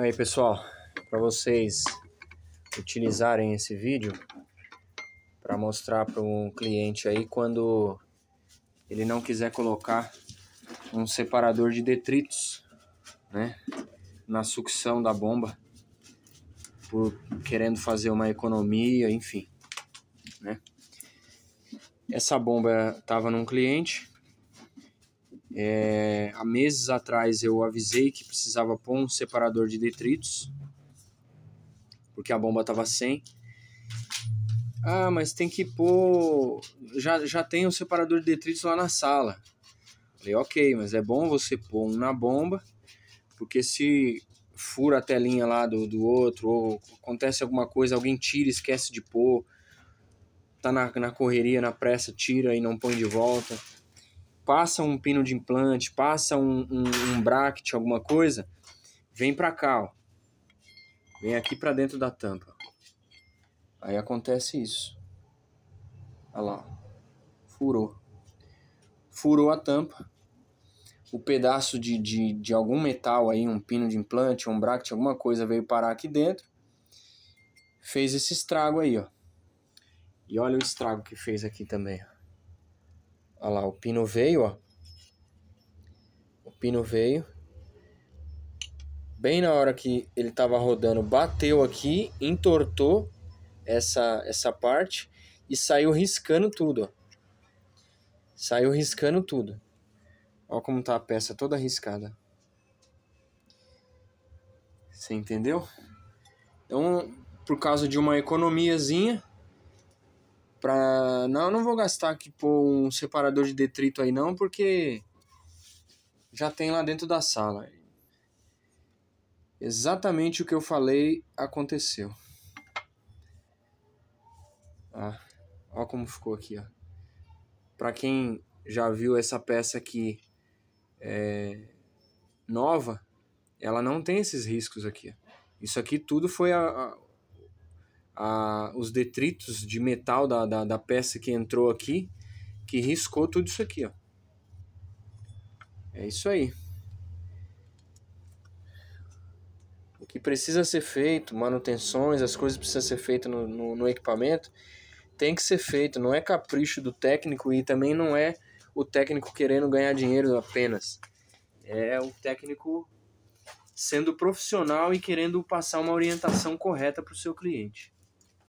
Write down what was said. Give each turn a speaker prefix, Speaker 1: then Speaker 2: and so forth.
Speaker 1: Aí pessoal, para vocês utilizarem esse vídeo para mostrar para um cliente aí quando ele não quiser colocar um separador de detritos, né, na sucção da bomba, por querendo fazer uma economia, enfim, né? Essa bomba estava num cliente é, há meses atrás eu avisei que precisava pôr um separador de detritos, porque a bomba estava sem. Ah, mas tem que pôr. Já, já tem um separador de detritos lá na sala. Falei, ok, mas é bom você pôr um na bomba, porque se fura a telinha lá do, do outro, ou acontece alguma coisa, alguém tira, esquece de pôr, tá na, na correria, na pressa, tira e não põe de volta passa um pino de implante, passa um, um, um bracket, alguma coisa, vem para cá, ó. Vem aqui para dentro da tampa. Aí acontece isso. Olha lá. Furou. Furou a tampa. O pedaço de, de, de algum metal aí, um pino de implante, um bracket, alguma coisa veio parar aqui dentro. Fez esse estrago aí, ó. E olha o estrago que fez aqui também, ó. Olha lá, o pino veio, ó. O pino veio. Bem na hora que ele estava rodando, bateu aqui, entortou essa, essa parte e saiu riscando tudo, ó. Saiu riscando tudo. Olha como tá a peça toda riscada. Você entendeu? Então, por causa de uma economiazinha, Pra... Não, não vou gastar aqui por um separador de detrito aí não, porque já tem lá dentro da sala. Exatamente o que eu falei aconteceu. Ah, ó como ficou aqui, ó. Pra quem já viu essa peça aqui é, nova, ela não tem esses riscos aqui. Ó. Isso aqui tudo foi a, a a, os detritos de metal da, da, da peça que entrou aqui, que riscou tudo isso aqui, ó. É isso aí. O que precisa ser feito, manutenções, as coisas precisam ser feitas no, no, no equipamento, tem que ser feito, não é capricho do técnico e também não é o técnico querendo ganhar dinheiro apenas. É o técnico sendo profissional e querendo passar uma orientação correta para o seu cliente.